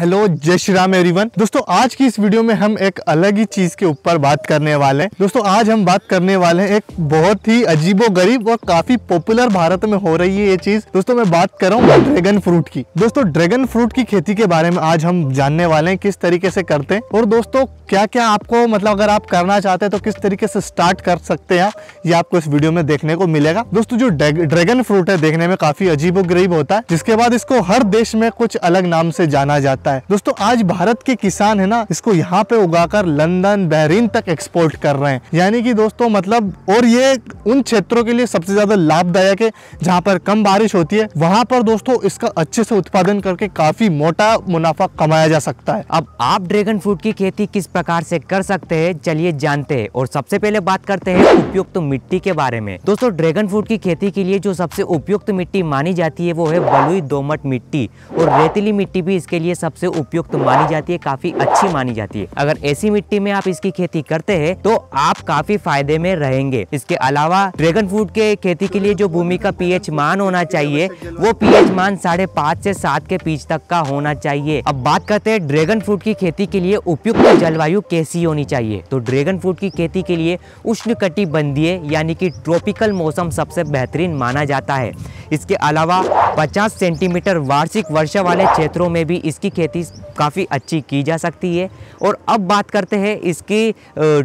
hello जय Shri Ram everyone दोस्तों आज की इस वीडियो में हम एक अलग ही चीज के ऊपर बात करने वाले हैं दोस्तों आज हम बात करने वाले हैं एक बहुत ही अजीबो गरीब और काफी पॉपुलर भारत में हो रही है ये चीज दोस्तों मैं बात कर रहा हूँ ड्रैगन फ्रूट की दोस्तों ड्रैगन फ्रूट की खेती के बारे में आज हम जानने वाले हैं किस तरीके से करते हैं और दोस्तों क्या क्या आपको मतलब अगर आप करना चाहते हैं तो किस तरीके से स्टार्ट कर सकते हैं ये आपको इस वीडियो में देखने को मिलेगा दोस्तों जो ड्रैगन फ्रूट है देखने में काफी अजीबो गरीब होता है जिसके बाद इसको हर देश में कुछ अलग नाम से जाना जाता है जाता है दोस्तों आज भारत के किसान है ना इसको यहाँ पे उगाकर लंदन बहरीन तक एक्सपोर्ट कर रहे हैं यानी कि दोस्तों मतलब और ये उन क्षेत्रों के लिए सबसे ज्यादा लाभदायक है जहाँ पर कम बारिश होती है वहाँ पर दोस्तों इसका अच्छे से उत्पादन करके काफी मोटा मुनाफा कमाया जा सकता है अब आप ड्रैगन फ्रूट की खेती किस प्रकार से कर सकते हैं चलिए जानते हैं और सबसे पहले बात करते हैं उपयुक्त तो मिट्टी के बारे में दोस्तों ड्रैगन फ्रूट की खेती के लिए जो सबसे उपयुक्त मिट्टी मानी जाती है वो है बलुई दोमट मिट्टी और रेतीली मिट्टी भी इसके लिए सबसे सबसे उपयुक्त मानी जाती है काफी अच्छी मानी जाती है अगर ऐसी मिट्टी में आप इसकी खेती करते हैं तो आप काफी फायदे में रहेंगे इसके अलावा ड्रैगन फ्रूट के खेती के लिए जो भूमि का पीएच मान होना चाहिए वो पीएच मान साढ़े पाँच ऐसी सात के पीच तक का होना चाहिए अब बात करते हैं ड्रैगन फ्रूट की खेती के लिए उपयुक्त जलवायु कैसी होनी चाहिए तो ड्रैगन फ्रूट की खेती के लिए उष्ण कटिबंधीय यानी की ट्रॉपिकल मौसम सबसे बेहतरीन माना जाता है इसके अलावा पचास सेंटीमीटर वार्षिक वर्षा वाले क्षेत्रों में भी इसकी खेती खेती काफ़ी अच्छी की जा सकती है और अब बात करते हैं इसकी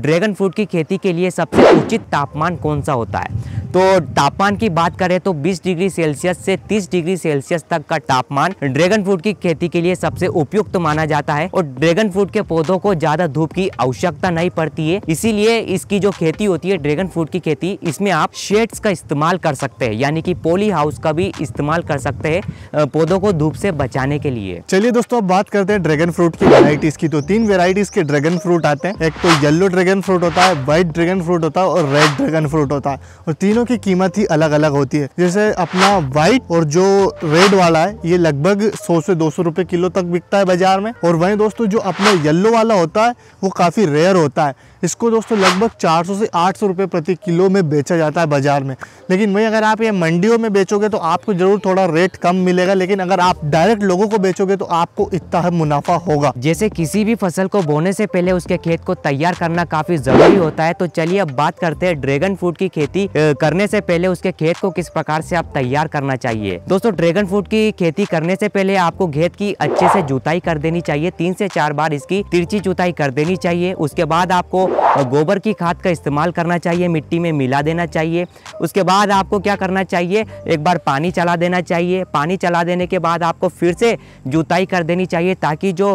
ड्रैगन फ्रूट की खेती के लिए सबसे उचित तापमान कौन सा होता है तो तापमान की बात करें तो 20 डिग्री सेल्सियस से 30 डिग्री सेल्सियस तक का तापमान ड्रैगन फ्रूट की खेती के लिए सबसे उपयुक्त तो माना जाता है और ड्रैगन फ्रूट के पौधों को ज्यादा धूप की आवश्यकता नहीं पड़ती है इसीलिए इसकी जो खेती होती है ड्रैगन फ्रूट की खेती इसमें आप शेड्स का इस्तेमाल कर सकते हैं यानी कि पोली हाउस का भी इस्तेमाल कर सकते हैं पौधों को धूप से बचाने के लिए चलिए दोस्तों अब बात करते हैं ड्रैगन फ्रूट की वेराइटीज की तो तीन वेराइटीज के ड्रैगन फ्रूट आते हैं एक तो येल्लो ड्रैगन फ्रूट होता है व्हाइट ड्रैगन फ्रूट होता है और रेड ड्रैगन फ्रूट होता है और तीनों चीजों की कीमत ही अलग अलग होती है जैसे अपना व्हाइट और जो रेड वाला है ये लगभग सौ से दो सौ किलो तक बिकता है बाजार में और वहीं दोस्तों जो अपना येल्लो वाला होता है वो काफ़ी रेयर होता है इसको दोस्तों लगभग 400 से 800 रुपए प्रति किलो में बेचा जाता है बाज़ार में लेकिन वही अगर आप ये मंडियों में बेचोगे तो आपको ज़रूर थोड़ा रेट कम मिलेगा लेकिन अगर आप डायरेक्ट लोगों को बेचोगे तो आपको इतना मुनाफा होगा जैसे किसी भी फसल को बोने से पहले उसके खेत को तैयार करना काफ़ी ज़रूरी होता है तो चलिए अब बात करते हैं ड्रैगन फ्रूट की खेती कर करने से पहले उसके खेत को किस प्रकार से आप तैयार करना चाहिए दोस्तों ड्रैगन फ्रूट की खेती करने से पहले आपको खेत की अच्छे से जुताई कर देनी चाहिए तीन से चार बार इसकी तिरछी जुताई कर देनी चाहिए उसके बाद आपको गोबर की खाद का इस्तेमाल करना चाहिए मिट्टी में मिला देना चाहिए उसके बाद आपको क्या करना चाहिए एक बार पानी चला देना चाहिए पानी चला देने के बाद आपको फिर से जुताई कर देनी चाहिए ताकि जो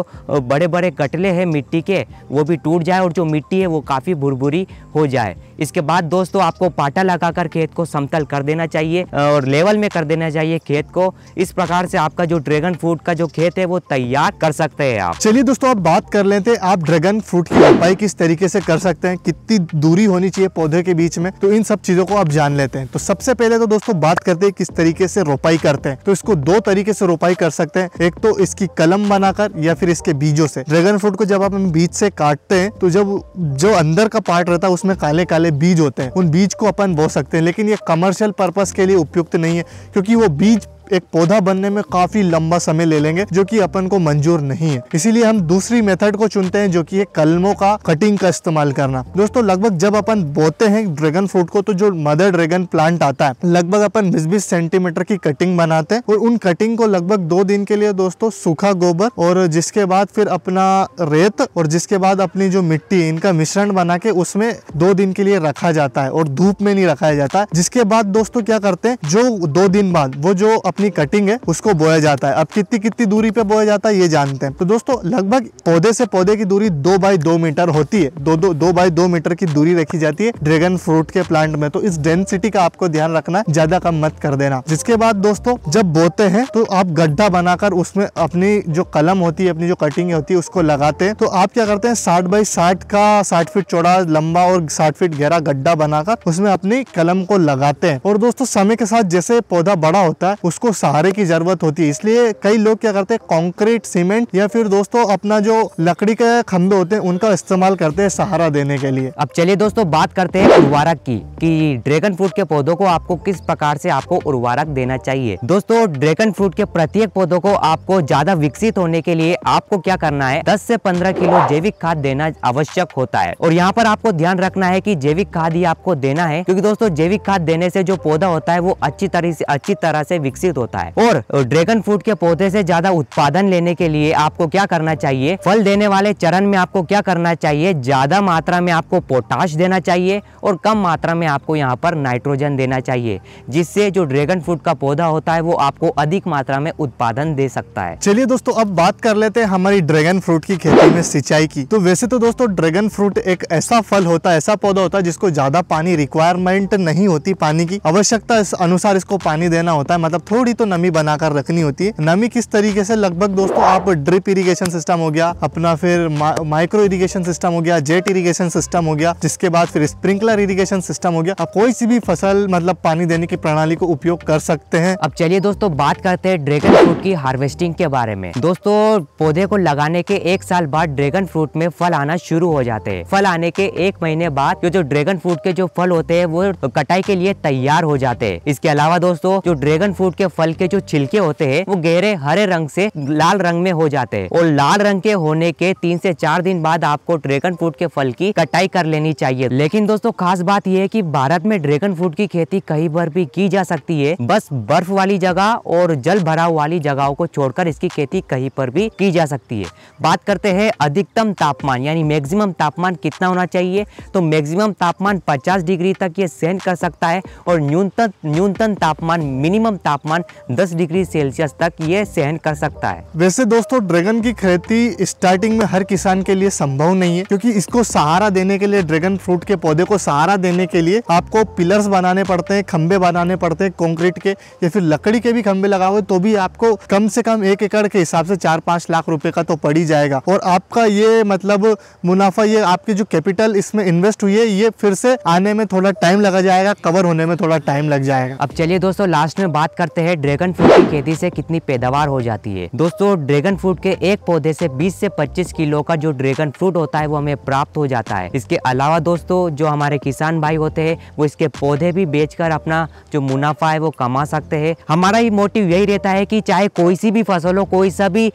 बड़े बड़े कटले हैं मिट्टी के वो भी टूट जाए और जो मिट्टी है वो काफ़ी भुरभुरी हो जाए इसके बाद दोस्तों आपको पाटा लगाकर कर खेत को समतल कर देना चाहिए और लेवल में कर देना चाहिए खेत को इस प्रकार से आपका जो ड्रैगन फ्रूट का जो खेत है वो तैयार कर सकते हैं आप चलिए दोस्तों आप बात कर लेते हैं आप ड्रैगन फ्रूट की रोपाई किस तरीके से कर सकते हैं कितनी दूरी होनी चाहिए पौधे के बीच में तो इन सब चीजों को आप जान लेते हैं तो सबसे पहले तो दोस्तों बात करते हैं किस तरीके से रोपाई करते हैं तो इसको दो तरीके से रोपाई कर सकते हैं एक तो इसकी कलम बनाकर या फिर इसके बीजों से ड्रैगन फ्रूट को जब आप बीज से काटते हैं तो जब जो अंदर का पार्ट रहता है उसमें काले काले बीज होते हैं उन बीज को अपन बो सकते हैं सकते हैं लेकिन ये कमर्शियल पर्पज़ के लिए उपयुक्त नहीं है क्योंकि वो बीज एक पौधा बनने में काफी लंबा समय ले लेंगे जो कि अपन को मंजूर नहीं है इसीलिए हम दूसरी मेथड को चुनते हैं जो कि है कलमों का कटिंग का इस्तेमाल करना दोस्तों लगभग जब अपन बोते हैं ड्रैगन फ्रूट को तो जो मदर ड्रैगन प्लांट आता है लगभग अपन बीस बीस सेंटीमीटर की कटिंग बनाते हैं और उन कटिंग को लगभग दो दिन के लिए दोस्तों सूखा गोबर और जिसके बाद फिर अपना रेत और जिसके बाद अपनी जो मिट्टी इनका मिश्रण बना के उसमें दो दिन के लिए रखा जाता है और धूप में नहीं रखाया जाता है जिसके बाद दोस्तों क्या करते हैं जो दो दिन बाद वो जो अपनी कटिंग है उसको बोया जाता है अब कितनी कितनी दूरी पे बोया जाता है ये जानते हैं तो दोस्तों लगभग पौधे से पौधे की दूरी दो बाई दो मीटर होती है दो दो दो बाई दो मीटर की दूरी रखी जाती है ड्रैगन फ्रूट के प्लांट में तो इस डेंसिटी का आपको ध्यान रखना ज्यादा कम मत कर देना जिसके बाद दोस्तों जब बोते हैं तो आप गड्ढा बनाकर उसमें अपनी जो कलम होती है अपनी जो कटिंग होती है उसको लगाते हैं तो आप क्या करते हैं साठ बाई साठ का साठ फीट चौड़ा लंबा और साठ फीट गहरा गड्ढा बनाकर उसमें अपनी कलम को लगाते हैं और दोस्तों समय के साथ जैसे पौधा बड़ा होता है उसको को सहारे की जरूरत होती है इसलिए कई लोग क्या करते हैं कॉन्क्रीट सीमेंट या फिर दोस्तों अपना जो लकड़ी के खंभे होते हैं उनका इस्तेमाल करते हैं सहारा देने के लिए अब चलिए दोस्तों बात करते हैं उर्वरक की कि ड्रैगन फ्रूट के पौधों को आपको किस प्रकार से आपको उर्वरक देना चाहिए दोस्तों ड्रैगन फ्रूट के प्रत्येक पौधों को आपको ज्यादा विकसित होने के लिए आपको क्या करना है दस से पंद्रह किलो जैविक खाद देना आवश्यक होता है और यहाँ पर आपको ध्यान रखना है की जैविक खाद ही आपको देना है क्योंकि दोस्तों जैविक खाद देने से जो पौधा होता है वो अच्छी तरह से अच्छी तरह से विकसित मजबूत होता है और ड्रैगन फ्रूट के पौधे से ज्यादा उत्पादन लेने के लिए आपको क्या करना चाहिए फल देने वाले चरण में आपको क्या करना चाहिए ज्यादा मात्रा में आपको पोटाश देना चाहिए और कम मात्रा में आपको यहाँ पर नाइट्रोजन देना चाहिए जिससे जो ड्रैगन फ्रूट का पौधा होता है वो आपको अधिक मात्रा में उत्पादन दे सकता है चलिए दोस्तों अब बात कर लेते हैं हमारी ड्रैगन फ्रूट की खेती में सिंचाई की तो वैसे तो दोस्तों ड्रैगन फ्रूट एक ऐसा फल होता है ऐसा पौधा होता है जिसको ज्यादा पानी रिक्वायरमेंट नहीं होती पानी की आवश्यकता इस अनुसार इसको पानी देना होता है मतलब थोड़ी थोड़ी तो नमी बनाकर रखनी होती है नमी किस तरीके से लगभग दोस्तों आप ड्रिप इरीगेशन सिस्टम हो गया अपना फिर माइक्रो इरीगेशन सिस्टम हो गया जेट इरीगेशन सिस्टम हो गया जिसके बाद फिर स्प्रिंकलर इरीगेशन सिस्टम हो गया आप कोई सी भी फसल मतलब पानी देने की प्रणाली को उपयोग कर सकते हैं अब चलिए दोस्तों बात करते हैं ड्रैगन फ्रूट की हार्वेस्टिंग के बारे में दोस्तों पौधे को लगाने के एक साल बाद ड्रैगन फ्रूट में फल आना शुरू हो जाते हैं फल आने के एक महीने बाद जो जो ड्रैगन फ्रूट के जो फल होते हैं वो कटाई के लिए तैयार हो जाते हैं इसके अलावा दोस्तों जो ड्रैगन फ्रूट के फल के जो छिलके होते हैं वो गहरे हरे रंग से लाल रंग में हो जाते हैं और लाल रंग के होने के तीन से चार दिन बाद आपको ड्रैगन फ्रूट के फल की कटाई कर लेनी चाहिए लेकिन दोस्तों खास बात यह है की भारत में ड्रैगन फ्रूट की खेती कहीं पर भी की जा सकती है बस बर्फ वाली जगह और जल भराव वाली जगहों को छोड़कर इसकी खेती कहीं पर भी की जा सकती है बात करते हैं अधिकतम तापमान यानी मैक्सिमम तापमान कितना होना चाहिए तो मैक्सिमम तापमान 50 डिग्री तक ये सहन कर सकता है और न्यूनतम न्यूनतम तापमान मिनिमम तापमान 10 डिग्री सेल्सियस तक ये सहन कर सकता है वैसे दोस्तों ड्रैगन की खेती स्टार्टिंग में हर किसान के लिए संभव नहीं है क्योंकि इसको सहारा देने के लिए ड्रैगन फ्रूट के पौधे को सहारा देने के लिए आपको पिलर्स बनाने पड़ते हैं खम्बे बनाने पड़ते हैं कॉन्क्रीट के या फिर लकड़ी के भी खम्भे लगाओगे तो भी आपको कम से कम एक एकड़ के हिसाब से चार पाँच लाख रुपए का तो पड़ ही जाएगा और आपका ये मतलब मुनाफा ये आपकी जो कैपिटल इसमें इन्वेस्ट हुई है ये फिर से आने में थोड़ा टाइम लगा जाएगा कवर होने में थोड़ा टाइम लग जाएगा अब चलिए दोस्तों लास्ट में बात करते हैं हैं ड्रैगन फ्रूट की खेती से कितनी पैदावार हो जाती है दोस्तों ड्रैगन फ्रूट के एक पौधे से 20 से 25 किलो का जो ड्रैगन फ्रूट होता है वो हमें प्राप्त हो जाता है इसके अलावा दोस्तों जो हमारे किसान भाई होते हैं वो इसके पौधे भी बेच अपना जो मुनाफा है वो कमा सकते है हमारा ही मोटिव यही रहता है की चाहे कोई सी भी फसल हो कोई सा भी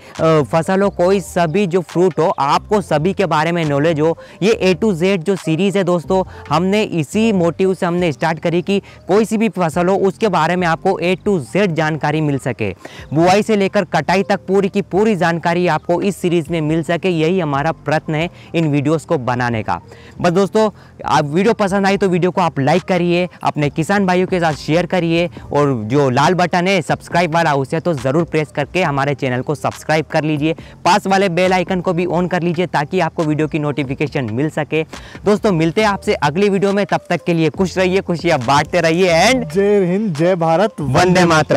फसल हो कोई सभी जो फ्रूट हो आपको सभी के बारे में नॉलेज हो ये ए टू जेड जो सीरीज़ है दोस्तों हमने इसी मोटिव से हमने स्टार्ट करी कि कोई सी भी फसल हो उसके बारे में आपको ए टू जेड कंप्लीट जानकारी मिल सके बुआई से लेकर कटाई तक पूरी की पूरी जानकारी आपको इस सीरीज़ में मिल सके यही हमारा प्रयत्न है इन वीडियोस को बनाने का बस दोस्तों आप वीडियो पसंद आई तो वीडियो को आप लाइक करिए अपने किसान भाइयों के साथ शेयर करिए और जो लाल बटन है सब्सक्राइब वाला उसे तो ज़रूर प्रेस करके हमारे चैनल को सब्सक्राइब कर लीजिए पास वाले बेल आइकन को भी ऑन कर लीजिए ताकि आपको वीडियो की नोटिफिकेशन मिल सके दोस्तों मिलते हैं आपसे अगली वीडियो में तब तक के लिए खुश रहिए खुशियाँ बांटते रहिए एंड जय हिंद जय भारत वंदे माता